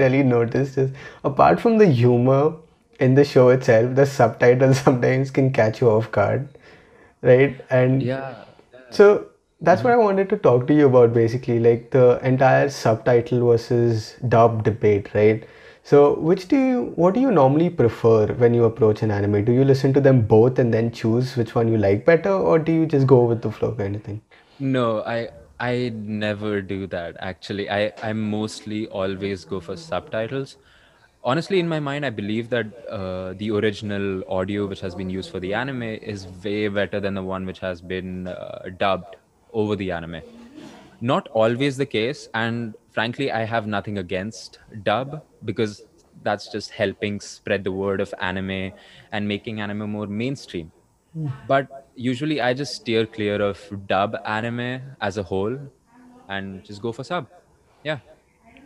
really noticed is apart from the humor in the show itself, the subtitles sometimes can catch you off guard, right? And Yeah. so that's what mm-hmm. I wanted to talk to you about basically, like the entire subtitle versus dub debate, right? So, which do you, what do you normally prefer when you approach an anime? Do you listen to them both and then choose which one you like better, or do you just go with the flow kind of thing? No, I I never do that actually. I I mostly always go for subtitles. Honestly, in my mind, I believe that uh, the original audio which has been used for the anime is way better than the one which has been uh, dubbed over the anime. Not always the case, and frankly, I have nothing against dub because that's just helping spread the word of anime and making anime more mainstream but usually I just steer clear of dub anime as a whole and just go for sub. Yeah.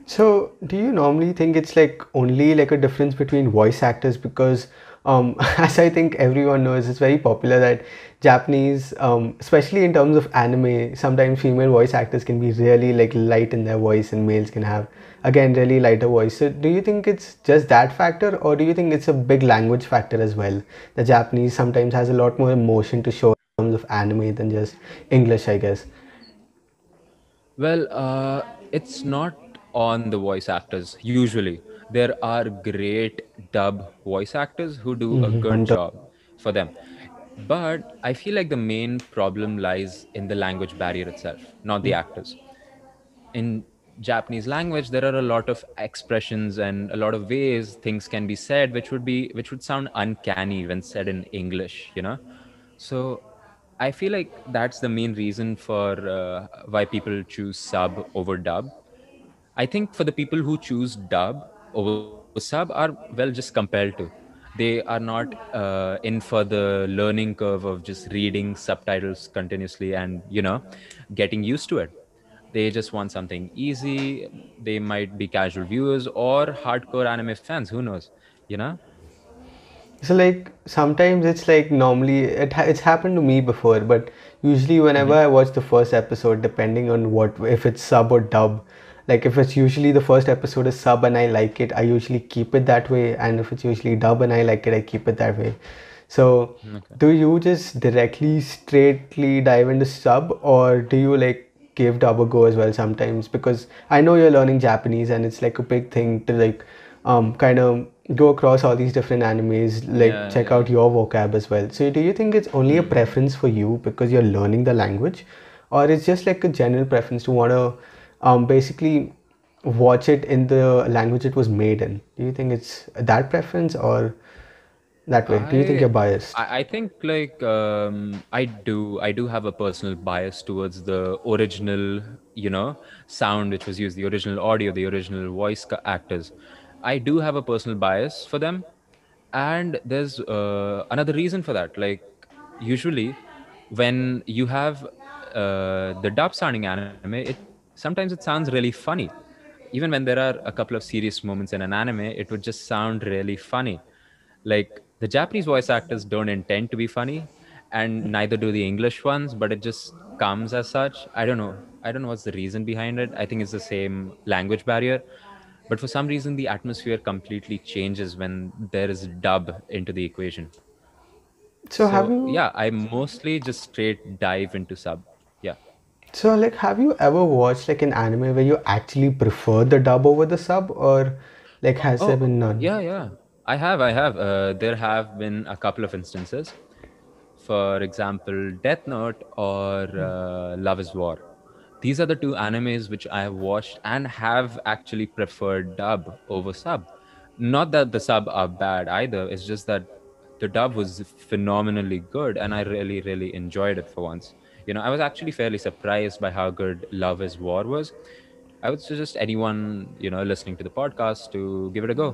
So, do you normally think it's like only like a difference between voice actors? Because, um, as I think everyone knows, it's very popular that Japanese, um, especially in terms of anime, sometimes female voice actors can be really like light in their voice, and males can have again really lighter voice. So, do you think it's just that factor, or do you think it's a big language factor as well? The Japanese sometimes has a lot more emotion to show in terms of anime than just English, I guess. Well, uh, it's not on the voice actors. Usually, there are great dub voice actors who do mm-hmm. a good job for them. But I feel like the main problem lies in the language barrier itself, not the mm. actors. In Japanese language, there are a lot of expressions and a lot of ways things can be said, which would be which would sound uncanny when said in English. You know, so I feel like that's the main reason for uh, why people choose sub over dub. I think for the people who choose dub over sub are well just compelled to. They are not uh, in for the learning curve of just reading subtitles continuously and you know getting used to it. They just want something easy. They might be casual viewers or hardcore anime fans. Who knows? You know. So like sometimes it's like normally it ha- it's happened to me before, but usually whenever mm-hmm. I watch the first episode, depending on what if it's sub or dub, like if it's usually the first episode is sub and i like it i usually keep it that way and if it's usually dub and i like it i keep it that way so okay. do you just directly straightly dive into sub or do you like give dub a go as well sometimes because i know you're learning japanese and it's like a big thing to like um kind of go across all these different animes like yeah, check yeah. out your vocab as well so do you think it's only a hmm. preference for you because you're learning the language or it's just like a general preference to want to um, basically watch it in the language it was made in. Do you think it's that preference or that way? I, do you think you're biased? I, I think like um, I do. I do have a personal bias towards the original, you know, sound which was used, the original audio, the original voice actors. I do have a personal bias for them, and there's uh, another reason for that. Like usually, when you have uh, the dub sounding anime, it sometimes it sounds really funny even when there are a couple of serious moments in an anime it would just sound really funny like the japanese voice actors don't intend to be funny and neither do the english ones but it just comes as such i don't know i don't know what's the reason behind it i think it's the same language barrier but for some reason the atmosphere completely changes when there is dub into the equation so, so have you yeah i mostly just straight dive into sub so like have you ever watched like an anime where you actually prefer the dub over the sub or like has there oh, been none? Yeah, yeah. I have, I have. Uh, there have been a couple of instances. For example, Death Note or uh, Love is War. These are the two animes which I have watched and have actually preferred dub over sub. Not that the sub are bad either, it's just that the dub was phenomenally good and i really really enjoyed it for once you know i was actually fairly surprised by how good love is war was i would suggest anyone you know listening to the podcast to give it a go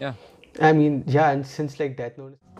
yeah i mean yeah and since like death note